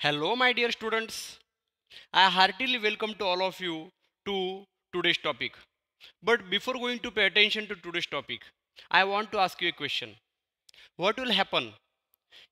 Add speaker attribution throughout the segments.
Speaker 1: Hello, my dear students. I heartily welcome to all of you to today's topic. But before going to pay attention to today's topic, I want to ask you a question. What will happen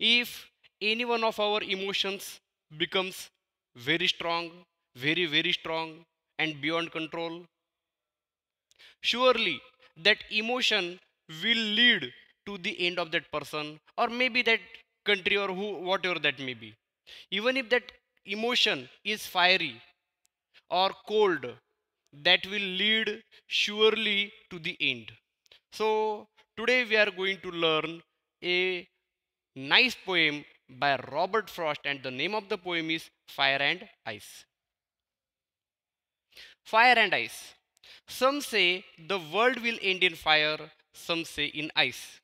Speaker 1: if any one of our emotions becomes very strong, very, very strong, and beyond control? Surely that emotion will lead to the end of that person or maybe that country or who whatever that may be even if that emotion is fiery or cold, that will lead surely to the end. So, today we are going to learn a nice poem by Robert Frost, and the name of the poem is Fire and Ice. Fire and Ice. Some say the world will end in fire, some say in ice.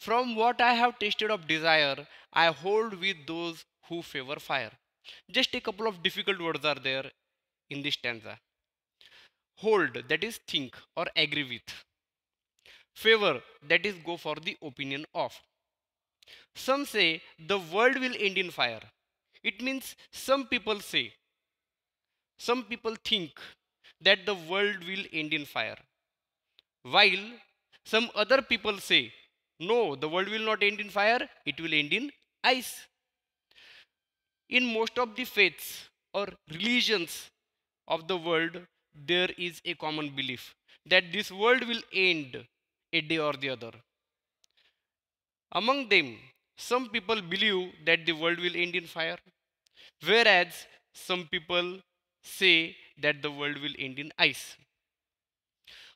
Speaker 1: From what I have tasted of desire, I hold with those who favor fire. Just a couple of difficult words are there in this stanza. Hold, that is think or agree with. Favor, that is go for the opinion of. Some say the world will end in fire. It means some people say, some people think that the world will end in fire. While some other people say no, the world will not end in fire, it will end in ice. In most of the faiths or religions of the world, there is a common belief that this world will end a day or the other. Among them, some people believe that the world will end in fire, whereas some people say that the world will end in ice.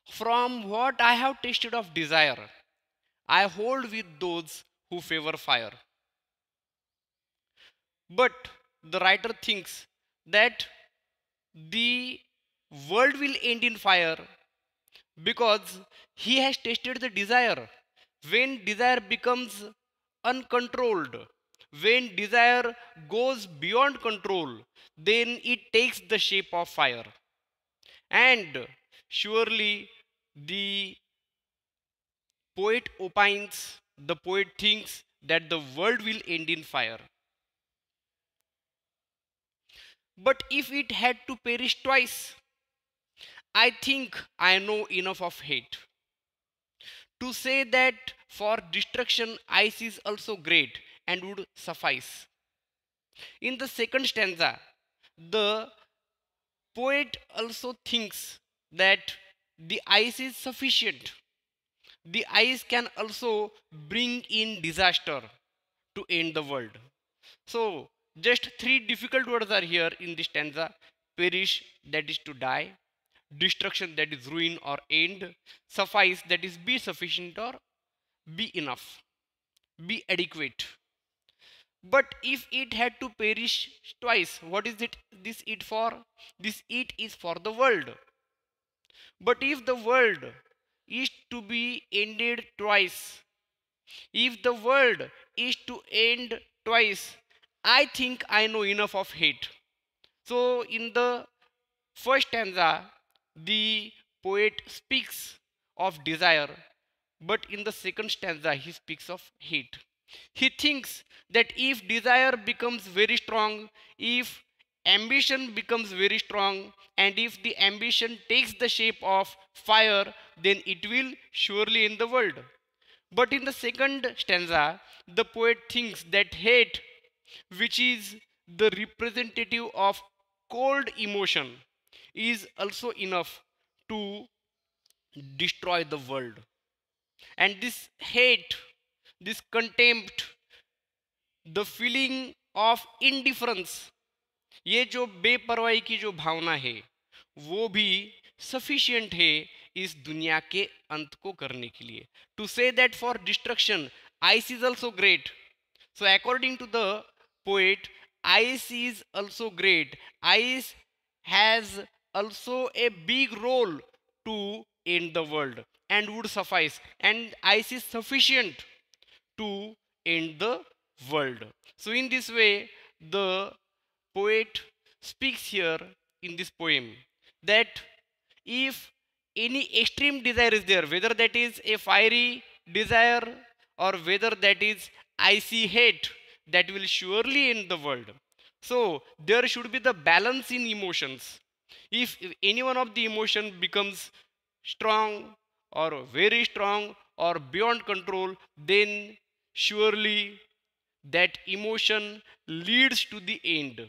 Speaker 1: From what I have tasted of desire, I hold with those who favor fire. But the writer thinks that the world will end in fire because he has tested the desire. When desire becomes uncontrolled, when desire goes beyond control, then it takes the shape of fire. And surely the Poet opines, the poet thinks that the world will end in fire. But if it had to perish twice, I think I know enough of hate to say that for destruction ice is also great and would suffice. In the second stanza, the poet also thinks that the ice is sufficient the ice can also bring in disaster to end the world. So just three difficult words are here in this stanza. Perish, that is to die. Destruction, that is ruin or end. Suffice, that is be sufficient or be enough, be adequate. But if it had to perish twice, what is it? This it for? This it is for the world. But if the world is to be ended twice. If the world is to end twice, I think I know enough of hate. So in the first stanza, the poet speaks of desire, but in the second stanza, he speaks of hate. He thinks that if desire becomes very strong, if ambition becomes very strong and if the ambition takes the shape of fire then it will surely end the world but in the second stanza the poet thinks that hate which is the representative of cold emotion is also enough to destroy the world and this hate this contempt the feeling of indifference ये जो बेपरवाही की जो भावना है वो भी sufficient है इस दुनिया के अंत को करने के लिए to say that for destruction ice is also great so according to the poet ice is also great ice has also a big role to end the world and would suffice and ice is sufficient to end the world so in this way the poet speaks here in this poem that if any extreme desire is there, whether that is a fiery desire or whether that is icy hate, that will surely end the world. So there should be the balance in emotions. If, if any one of the emotion becomes strong or very strong or beyond control, then surely that emotion leads to the end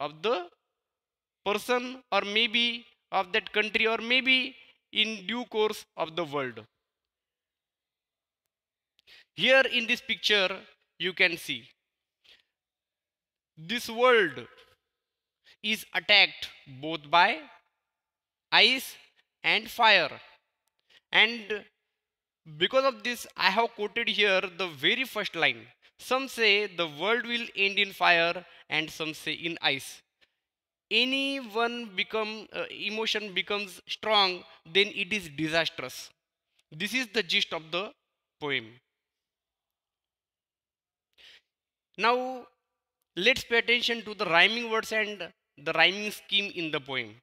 Speaker 1: of the person or maybe of that country or maybe in due course of the world. Here in this picture, you can see this world is attacked both by ice and fire. And because of this, I have quoted here the very first line some say the world will end in fire and some say in ice. Any one become, uh, emotion becomes strong, then it is disastrous. This is the gist of the poem. Now, let's pay attention to the rhyming words and the rhyming scheme in the poem.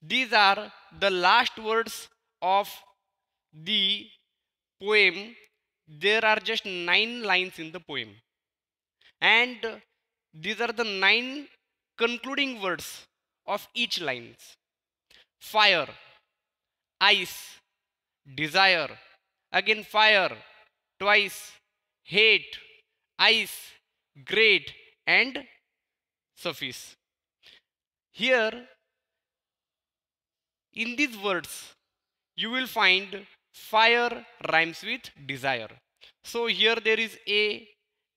Speaker 1: These are the last words of the poem there are just nine lines in the poem. And these are the nine concluding words of each lines. Fire, ice, desire, again fire, twice, hate, ice, great, and suffice. Here, in these words, you will find fire rhymes with desire. So here there is A,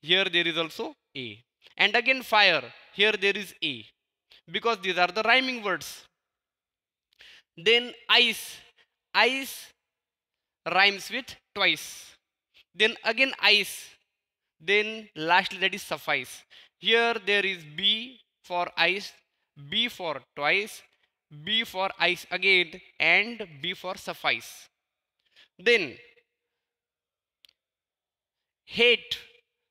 Speaker 1: here there is also A. And again fire, here there is A. Because these are the rhyming words. Then ice, ice rhymes with twice. Then again ice. Then lastly that is suffice. Here there is B for ice, B for twice, B for ice again and B for suffice. Then hate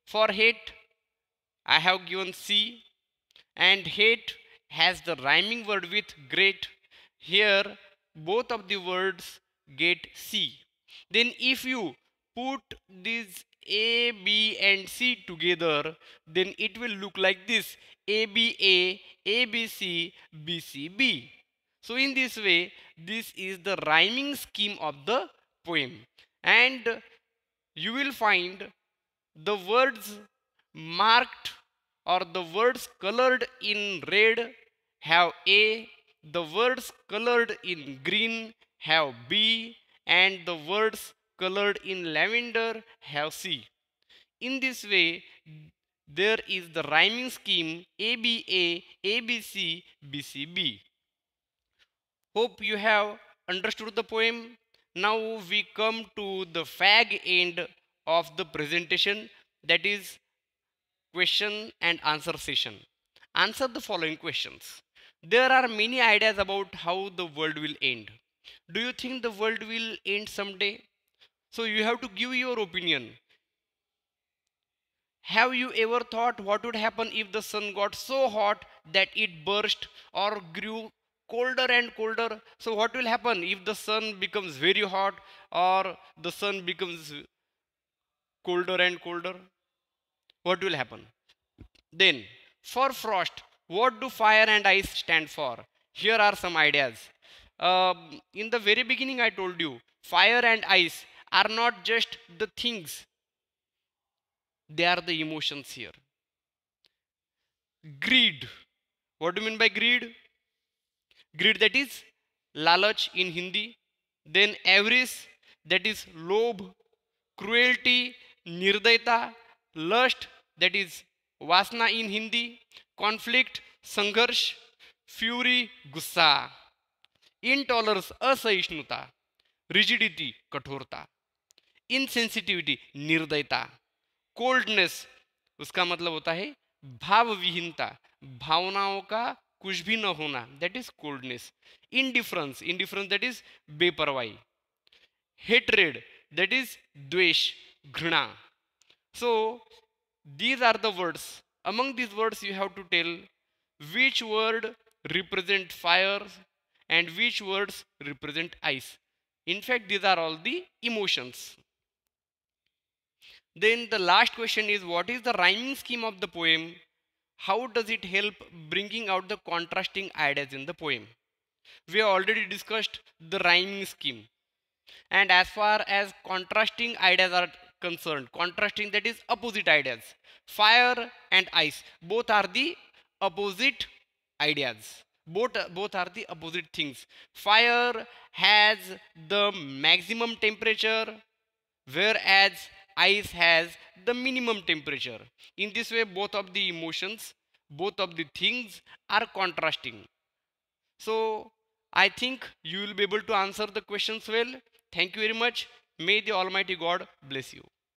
Speaker 1: for hate I have given C and hate has the rhyming word with great here both of the words get C then if you put these A B and C together then it will look like this A B A A B C B C B so in this way this is the rhyming scheme of the poem and you will find the words marked or the words colored in red have A, the words colored in green have B and the words colored in lavender have C. In this way, there is the rhyming scheme ABA, ABC, BCB. Hope you have understood the poem. Now we come to the fag end of the presentation that is question and answer session. Answer the following questions. There are many ideas about how the world will end. Do you think the world will end someday? So you have to give your opinion. Have you ever thought what would happen if the sun got so hot that it burst or grew colder and colder. So what will happen if the sun becomes very hot or the sun becomes colder and colder? What will happen? Then for frost, what do fire and ice stand for? Here are some ideas. Um, in the very beginning I told you, fire and ice are not just the things, they are the emotions here. Greed. What do you mean by greed? greed that is लालच in Hindi then avarice that is lobh cruelty nirdayata lust that is वासना in Hindi conflict संघर्ष fury गुस्सा intolerance असहिष्णुता rigidity कठोरता insensitivity निर्दयता coldness उसका मतलब होता है भाव विहीनता भावनाओं का कुछ भी ना होना that is coldness indifference indifference hatred that is dvesh ghana so these are the words among these words you have to tell which word represent fire and which words represent ice in fact these are all the emotions then the last question is what is the rhyming scheme of the poem how does it help bringing out the contrasting ideas in the poem? We already discussed the rhyming scheme. And as far as contrasting ideas are concerned, contrasting that is opposite ideas. Fire and ice, both are the opposite ideas. Both, both are the opposite things. Fire has the maximum temperature, whereas ice has the minimum temperature. In this way, both of the emotions, both of the things are contrasting. So, I think you will be able to answer the questions well. Thank you very much. May the Almighty God bless you.